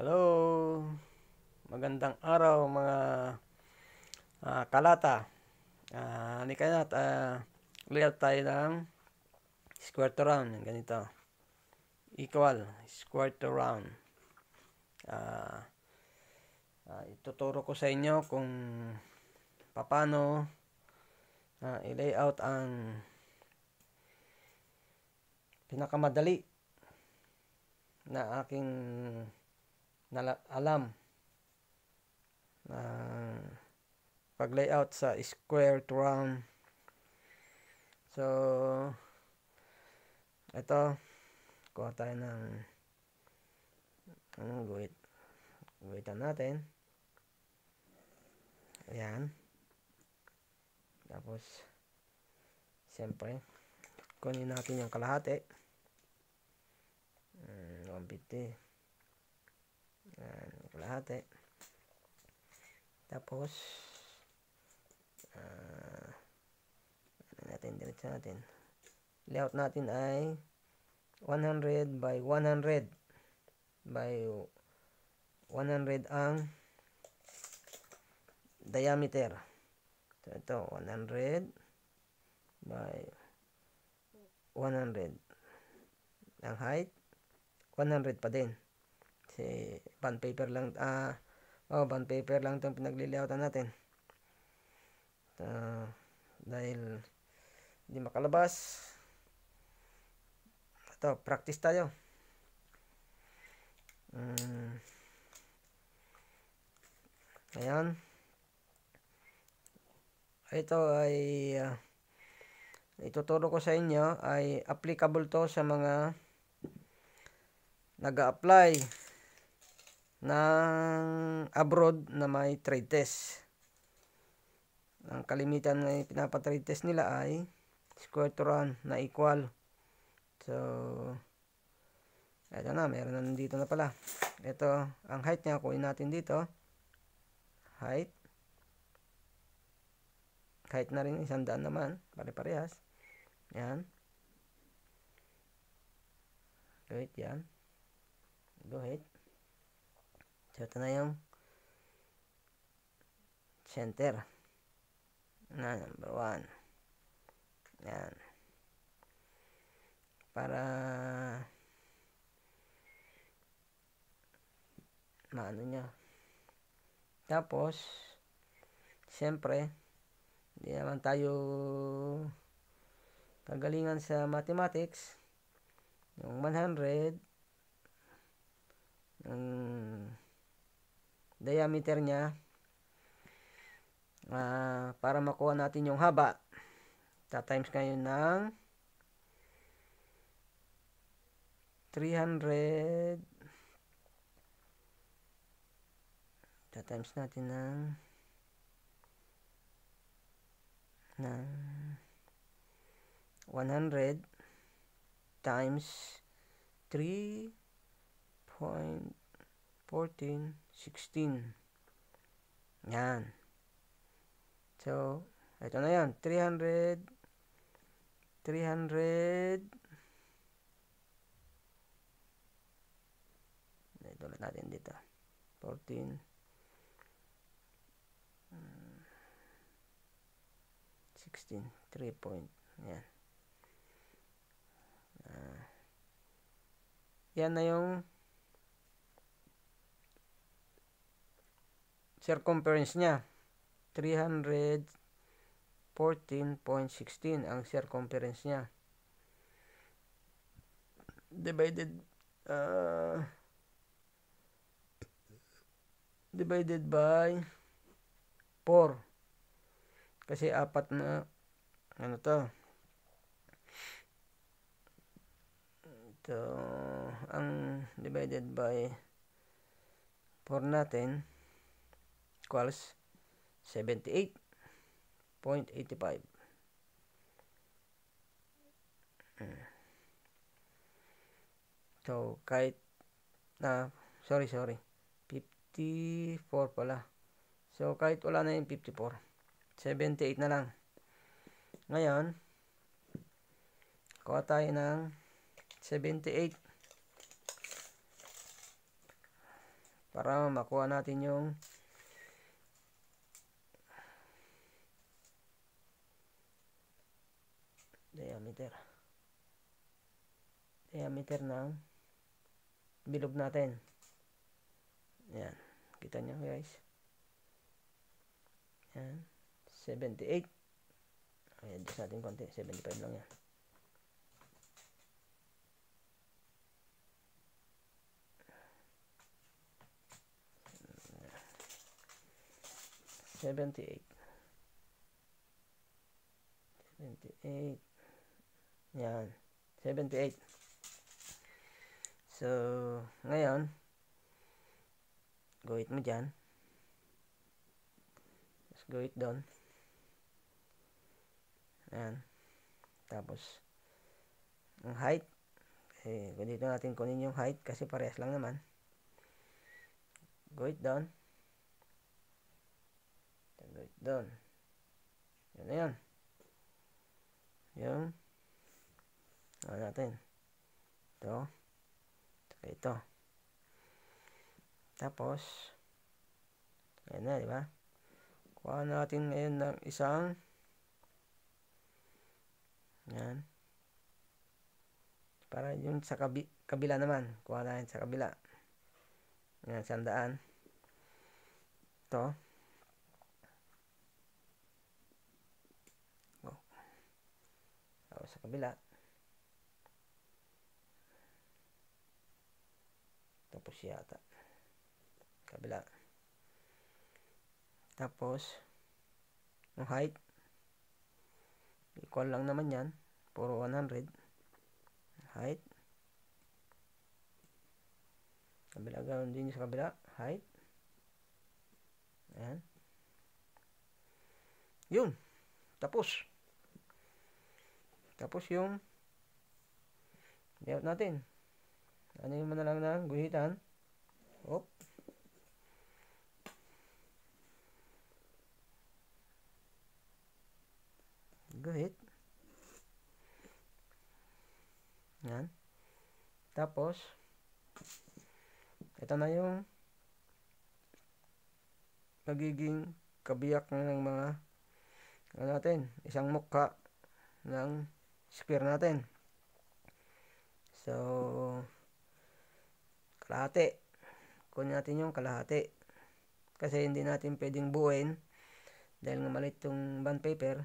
Hello! Magandang araw mga uh, kalata. Uh, ni kaya at uh, ah, layout tayo ng square to round. Ganito. Equal. Square to round. Uh, uh, ituturo ko sa inyo kung paano uh, i-layout ang pinakamadali na aking na alam na pag-layout sa square to round. So, ito, kuha tayo ng anong guhit. Guhitan natin. Ayan. Tapos, siyempre, kunin natin yung kalahati. Hmm, 150 lahat eh. Tapos, uh, ano natin, diretso natin. Layout natin ay 100 by 100 by 100 ang diameter. So, ito, 100 by 100. Ang height, 100 pa din. Kasi bond paper lang, ah, oh, bond paper lang itong pinagliliyautan natin. Uh, dahil hindi makalabas. Ito, practice tayo. Um, ayan. Ito ay... Uh, ituturo ko sa inyo ay applicable to sa mga nag-a-apply ng abroad na may trade test. Ang kalimitan na pinapatrade test nila ay square to run na equal. So, eto na, meron na dito na pala. Ito, ang height niya, kunin natin dito. Height. Height na rin, isang daan naman. Pare-parehas. Yan. Wait, yan. Go ahead. So, ito na yung center na number 1. Yan. Para maano niya. Tapos, siyempre, hindi naman tayo kagalingan sa mathematics. Yung 100, yung diameter niya uh, para makuha natin yung haba ta times ngayon ng 300 ta times natin ng ng 100 times 3.14 16. Yan. So, ito na yan. 300, 300, ito ulit natin dito. 14, 16, 3 point. Yan. Uh, yan na yung circumference niya. 314.16 ang circumference niya. Divided uh, divided by 4 kasi apat na ano to ito ang divided by 4 natin equals 78.85. Eh. So, kahit na, sorry, sorry, 54 pala. So, kahit wala na yung 54, 78 na lang. Ngayon, kuha tayo ng 78 para makuha natin yung diameter ng bilog natin. Ayan. Kita nyo guys. Ayan. 78. Ayan, adjust natin konti. 75 lang yan. Seventy-eight. Seventy-eight. Yan. Seventy-eight. So, ngayon, go it mo dyan. go it doon. Ayan. Tapos, ang height, eh, dito natin kunin yung height kasi parehas lang naman. Guhit doon. Guhit doon. Yun na yun. Yun. Ano natin. Ito. Ito. Ito. Tapos, ayan na, di ba? Kuha natin ngayon ng isang yan. Para yung sa kabi, kabila naman. Kuha natin sa kabila. Yan, sandaan. Ito. Oh. Tapos sa kabila. Tapos yata. Kabila. Tapos, yung height, equal lang naman yan. Puro 100. Height. Kabila, ganoon din sa kabila. Height. Ayan. Yun. Tapos. Tapos yung layout natin. Tanin mo na lang ng guhitan. Op. Guhit. Yan. Tapos, ito na yung magiging kabiyak ng mga ano natin, isang mukha ng square natin. So, kalahati. Kunin natin yung kalahati. Kasi hindi natin pwedeng buuin dahil nga maliit yung bond paper,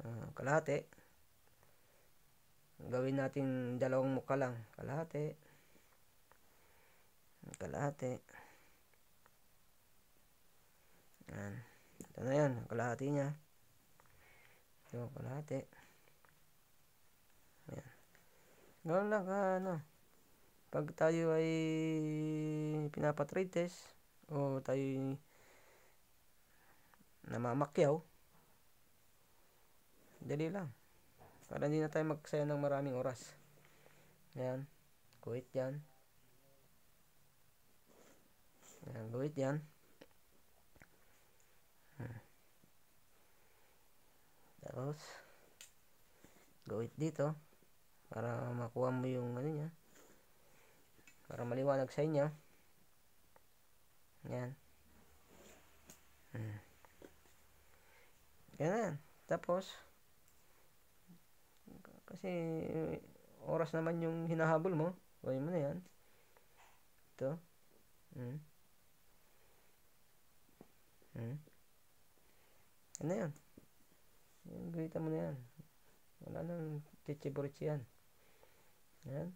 uh, kalahati. Gawin natin dalawang mukha lang, kalahati. Kalahati. Yan. Ito na yan, kalahati niya. Ito, kalahati. Yan. Gawin lang, ah, ano pag tayo ay pinapatrade test o tayo namamakyaw dali lang para hindi na tayo magsayang ng maraming oras yan kuwit yan yan kuwit yan hmm. tapos gawit dito para makuha mo yung ano niya para maliwanag sa inyo yan hmm. ganun tapos kasi oras naman yung hinahabol mo gawin mo na yan ito hmm. Hmm. ano yan yung gawita mo na yan wala nang chichiburchi yan yan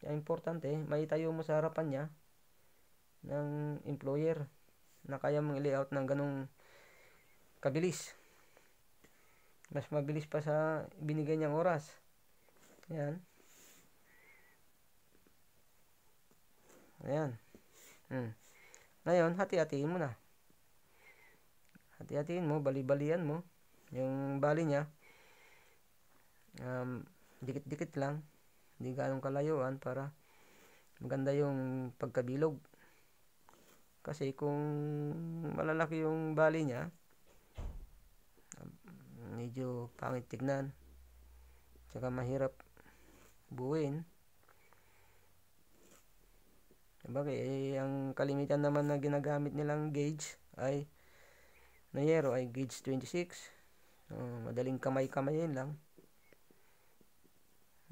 kaya importante, eh, may tayo mo sa harapan niya ng employer na kaya mong i-layout ng ganong kabilis. Mas mabilis pa sa binigay niyang oras. Ayan. Ayan. Hmm. Ngayon, hati-hatiin mo na. Hati-hatiin mo, bali-balian mo. Yung bali niya, um, dikit-dikit lang hindi ganong kalayuan para maganda yung pagkabilog. Kasi kung malalaki yung bali niya, medyo pangit tignan. Tsaka mahirap buuin. Sabagay, eh, ang kalimitan naman na ginagamit nilang gauge ay na yero ay gauge 26. Oh, madaling kamay-kamayin lang.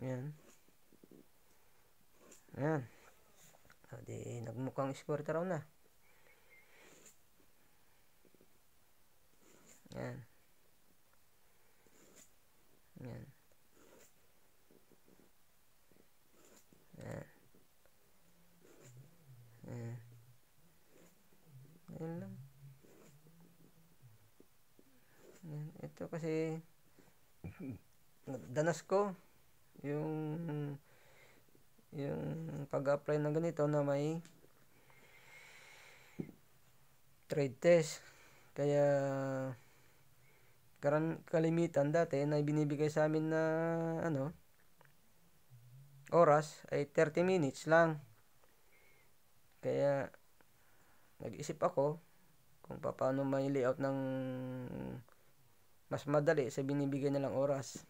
Ayan. Ayan. O, ah, nagmukhang squirter round na. Ayan. Ayan. Ayan. Ayan. Ayan lang. Ayan. Ito kasi danas ko yung yung pag-apply ng ganito na may trade test. Kaya karan kalimitan dati na binibigay sa amin na ano oras ay 30 minutes lang. Kaya nag-isip ako kung paano may layout ng mas madali sa binibigay nilang oras.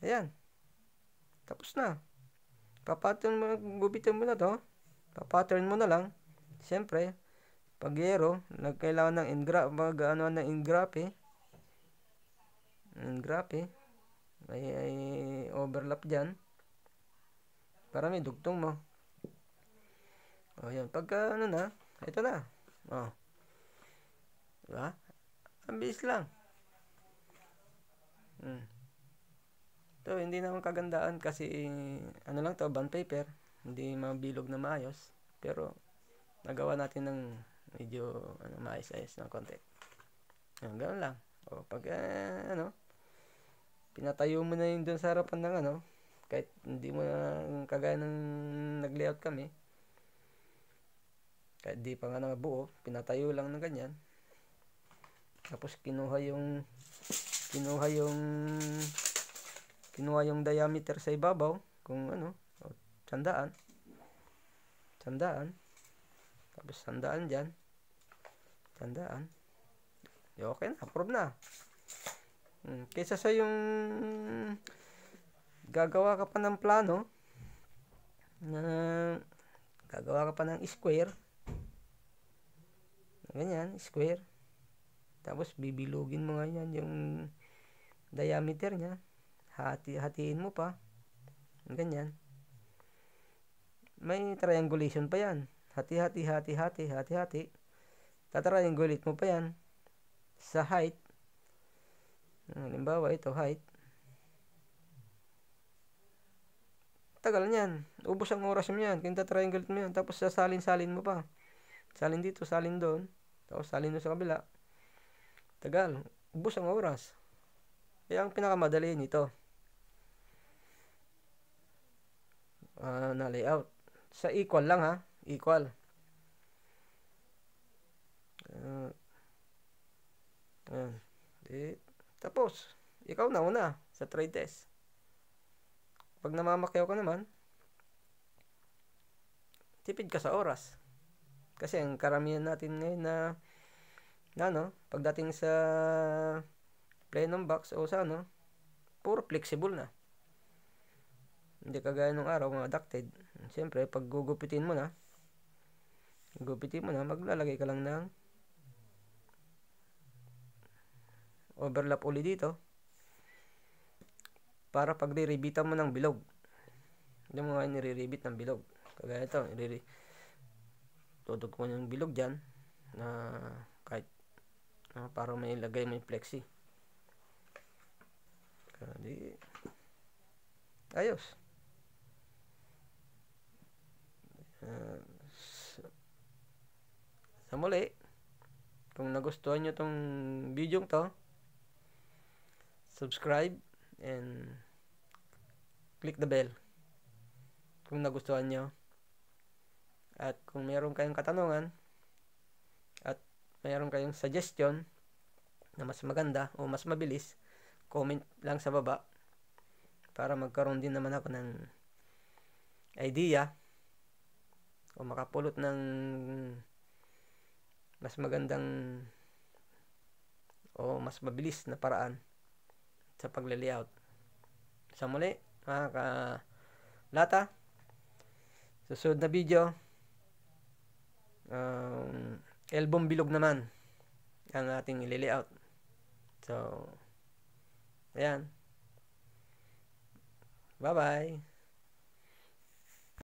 Ayan. Tapos na papattern mo, gubitin mo na to. Papattern mo na lang. Siyempre, pag yero, nagkailangan ng engraph, mag ano ng engraph eh. Engraph May, ay overlap dyan. Para may dugtong mo. O yan, pagka ano na, ito na. O. Diba? Ang lang. Hmm. So, hindi naman kagandaan kasi ano lang to, bond paper. Hindi mabilog na maayos. Pero, nagawa natin ng medyo ano, maayos-ayos ng konti. Yan, ganun lang. O, pag eh, ano, pinatayo mo na yung dun sa harapan ng ano, kahit hindi mo na kagaya ng nag-layout kami, kahit di pa nga nabuo, pinatayo lang ng ganyan. Tapos kinuha yung kinuha yung kinuha yung diameter sa ibabaw, kung ano, o, tsandaan, tandaan, tapos tsandaan dyan, tsandaan, di okay na, approve na. Hmm, kaysa sa yung gagawa ka pa ng plano, na gagawa ka pa ng square, ganyan, square, tapos bibilugin mo ngayon yung diameter niya hati, hatiin mo pa. Ganyan. May triangulation pa yan. Hati, hati, hati, hati, hati, hati. Tatriangulate mo pa yan sa height. Halimbawa, ito height. Tagal niyan. Ubus ang oras mo yan. Kung tatriangulate mo yan. Tapos sasalin-salin mo pa. Salin dito, salin doon. Tapos salin doon sa kabila. Tagal. Ubus ang oras. Kaya ang pinakamadali nito. uh, na layout. Sa equal lang ha, equal. Uh, uh, di, tapos, ikaw na una sa try test. Pag namamakyaw ka naman, tipid ka sa oras. Kasi ang karamihan natin ngayon na na no, pagdating sa plenum box o sa ano, puro flexible na. Hindi kagaya nung araw mga ducted. syempre pag gugupitin mo na, gupitin mo na, maglalagay ka lang ng overlap uli dito para pag riribitan mo ng bilog. yung mga nga nire ng bilog. Kagaya ito, nire tutog mo yung bilog dyan na kahit na ah, para may ilagay mo yung flexi. Kali. Ayos. sa, eh, sa muli, kung nagustuhan nyo tong video to, subscribe and click the bell kung nagustuhan nyo. At kung meron kayong katanungan at mayroon kayong suggestion na mas maganda o mas mabilis, comment lang sa baba para magkaroon din naman ako ng idea o makapulot ng mas magandang o mas mabilis na paraan sa pagle-layout. Sa muli, mga ka-lata, susunod na video, um, elbong bilog naman ang ating i-layout. So, ayan. Bye-bye.